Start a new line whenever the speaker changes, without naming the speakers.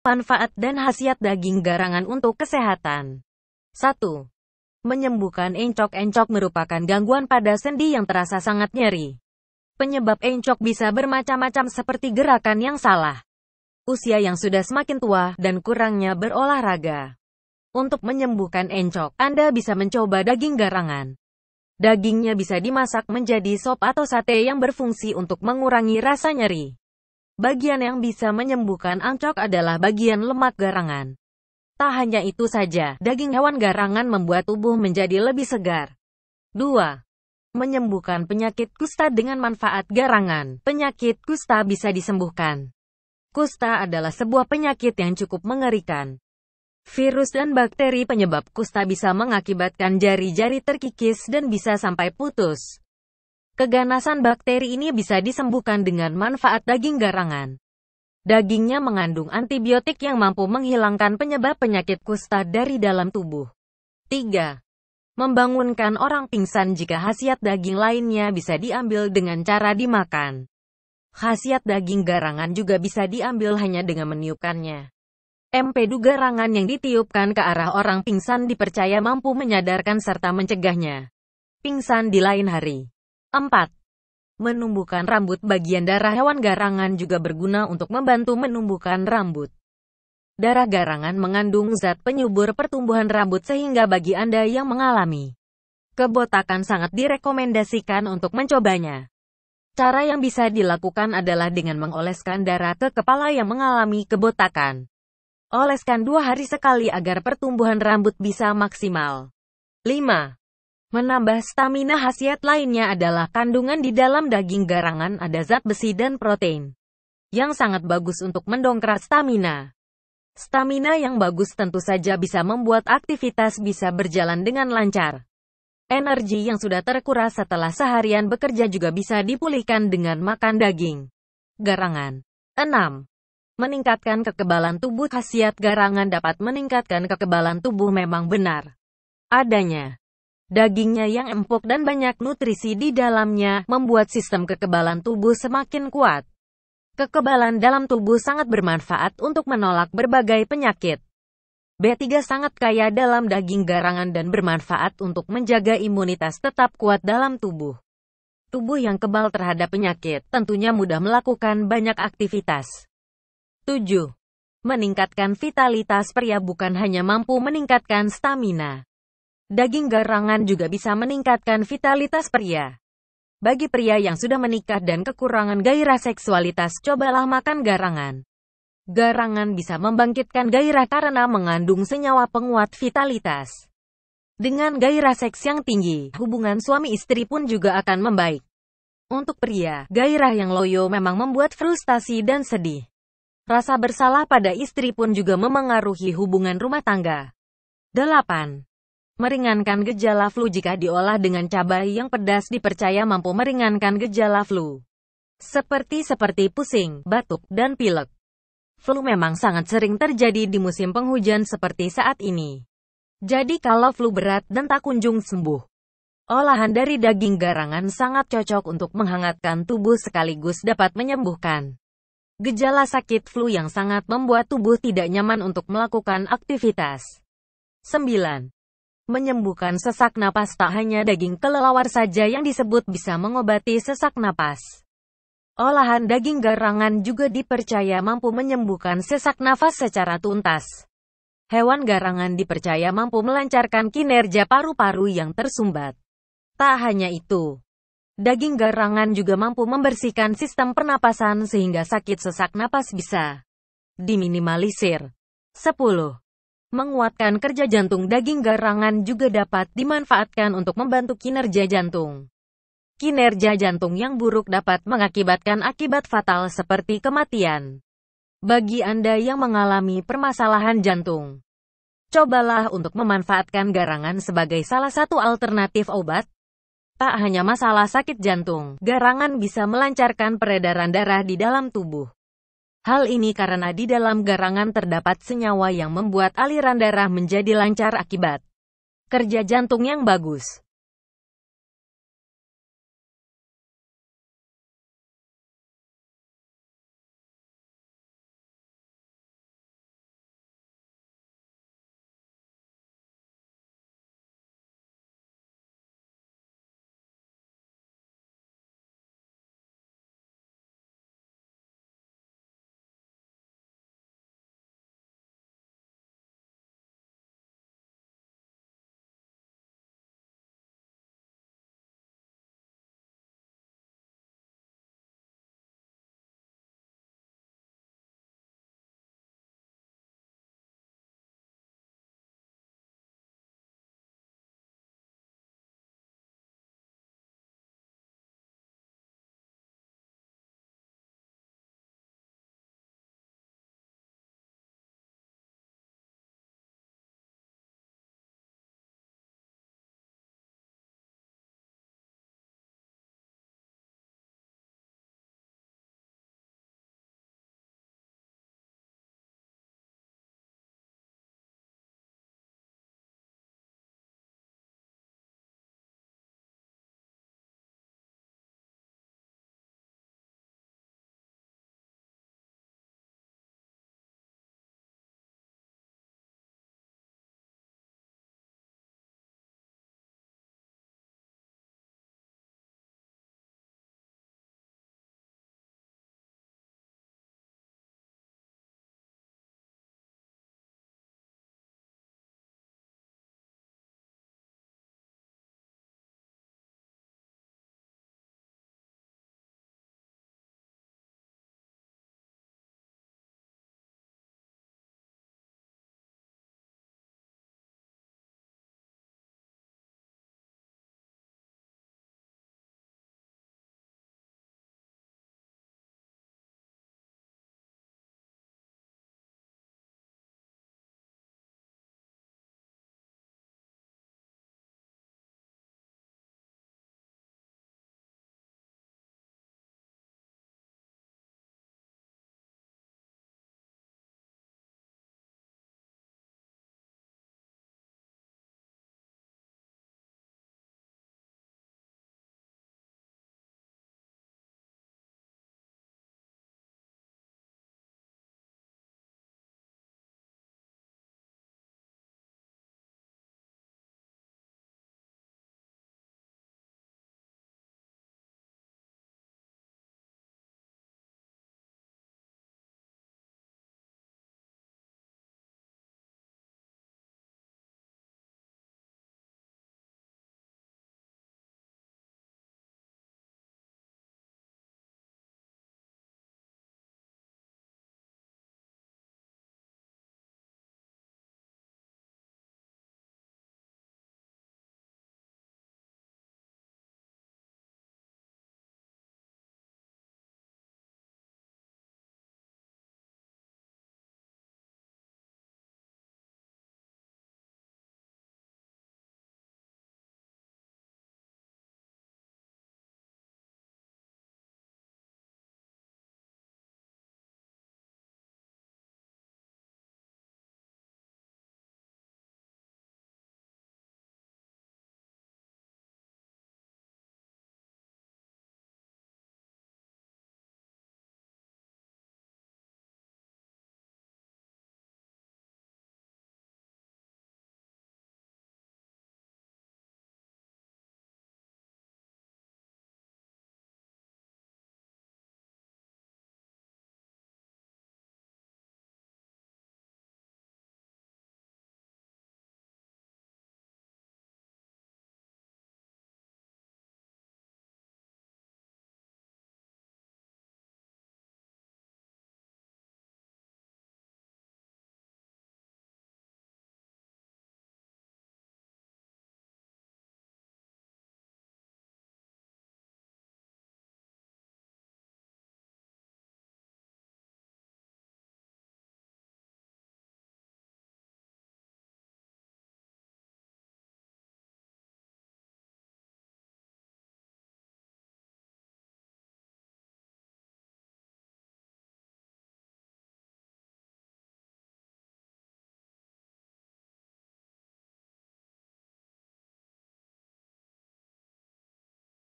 Manfaat dan khasiat daging garangan untuk kesehatan. 1. Menyembuhkan encok-encok merupakan gangguan pada sendi yang terasa sangat nyeri. Penyebab encok bisa bermacam-macam seperti gerakan yang salah, usia yang sudah semakin tua, dan kurangnya berolahraga. Untuk menyembuhkan encok, Anda bisa mencoba daging garangan. Dagingnya bisa dimasak menjadi sop atau sate yang berfungsi untuk mengurangi rasa nyeri. Bagian yang bisa menyembuhkan angcok adalah bagian lemak garangan. Tak hanya itu saja, daging hewan garangan membuat tubuh menjadi lebih segar. 2. Menyembuhkan penyakit kusta dengan manfaat garangan. Penyakit kusta bisa disembuhkan. Kusta adalah sebuah penyakit yang cukup mengerikan. Virus dan bakteri penyebab kusta bisa mengakibatkan jari-jari terkikis dan bisa sampai putus. Keganasan bakteri ini bisa disembuhkan dengan manfaat daging garangan. Dagingnya mengandung antibiotik yang mampu menghilangkan penyebab penyakit kusta dari dalam tubuh. 3. Membangunkan orang pingsan jika khasiat daging lainnya bisa diambil dengan cara dimakan. Khasiat daging garangan juga bisa diambil hanya dengan meniupkannya. Empedu garangan yang ditiupkan ke arah orang pingsan dipercaya mampu menyadarkan serta mencegahnya. Pingsan di lain hari. 4. Menumbuhkan rambut bagian darah hewan garangan juga berguna untuk membantu menumbuhkan rambut. Darah garangan mengandung zat penyubur pertumbuhan rambut sehingga bagi Anda yang mengalami kebotakan sangat direkomendasikan untuk mencobanya. Cara yang bisa dilakukan adalah dengan mengoleskan darah ke kepala yang mengalami kebotakan. Oleskan dua hari sekali agar pertumbuhan rambut bisa maksimal. 5. Menambah stamina khasiat lainnya adalah kandungan di dalam daging garangan ada zat besi dan protein yang sangat bagus untuk mendongkrak stamina. Stamina yang bagus tentu saja bisa membuat aktivitas bisa berjalan dengan lancar. Energi yang sudah terkuras setelah seharian bekerja juga bisa dipulihkan dengan makan daging. Garangan 6. Meningkatkan kekebalan tubuh khasiat garangan dapat meningkatkan kekebalan tubuh memang benar. Adanya Dagingnya yang empuk dan banyak nutrisi di dalamnya, membuat sistem kekebalan tubuh semakin kuat. Kekebalan dalam tubuh sangat bermanfaat untuk menolak berbagai penyakit. B3 sangat kaya dalam daging garangan dan bermanfaat untuk menjaga imunitas tetap kuat dalam tubuh. Tubuh yang kebal terhadap penyakit tentunya mudah melakukan banyak aktivitas. 7. Meningkatkan vitalitas pria bukan hanya mampu meningkatkan stamina Daging garangan juga bisa meningkatkan vitalitas pria. Bagi pria yang sudah menikah dan kekurangan gairah seksualitas, cobalah makan garangan. Garangan bisa membangkitkan gairah karena mengandung senyawa penguat vitalitas. Dengan gairah seks yang tinggi, hubungan suami istri pun juga akan membaik. Untuk pria, gairah yang loyo memang membuat frustasi dan sedih. Rasa bersalah pada istri pun juga memengaruhi hubungan rumah tangga. 8. Meringankan gejala flu jika diolah dengan cabai yang pedas dipercaya mampu meringankan gejala flu. Seperti seperti pusing, batuk, dan pilek. Flu memang sangat sering terjadi di musim penghujan seperti saat ini. Jadi kalau flu berat dan tak kunjung sembuh, Olahan dari daging garangan sangat cocok untuk menghangatkan tubuh sekaligus dapat menyembuhkan gejala sakit flu yang sangat membuat tubuh tidak nyaman untuk melakukan aktivitas. 9 menyembuhkan sesak napas tak hanya daging kelelawar saja yang disebut bisa mengobati sesak napas. Olahan daging garangan juga dipercaya mampu menyembuhkan sesak nafas secara tuntas. Hewan garangan dipercaya mampu melancarkan kinerja paru-paru yang tersumbat. Tak hanya itu, daging garangan juga mampu membersihkan sistem pernapasan sehingga sakit sesak napas bisa diminimalisir. 10. Menguatkan kerja jantung daging garangan juga dapat dimanfaatkan untuk membantu kinerja jantung. Kinerja jantung yang buruk dapat mengakibatkan akibat fatal seperti kematian. Bagi Anda yang mengalami permasalahan jantung, cobalah untuk memanfaatkan garangan sebagai salah satu alternatif obat. Tak hanya masalah sakit jantung, garangan bisa melancarkan peredaran darah di dalam tubuh. Hal ini karena di dalam garangan terdapat senyawa yang membuat aliran darah menjadi lancar akibat kerja jantung yang bagus.